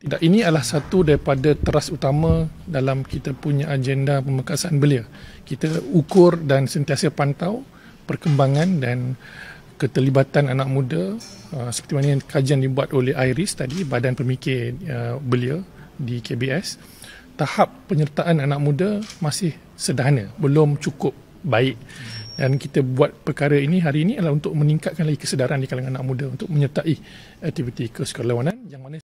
Tidak ini adalah satu daripada teras utama dalam kita punya agenda pemekasan belia. Kita ukur dan sentiasa pantau perkembangan dan keterlibatan anak muda uh, seperti mana yang kajian dibuat oleh IRIS tadi badan pemikir uh, belia di KBS tahap penyertaan anak muda masih sederhana belum cukup baik dan kita buat perkara ini hari ini adalah untuk meningkatkan lagi kesedaran di kalangan anak muda untuk menyertai aktiviti kesukarelawanan yang mana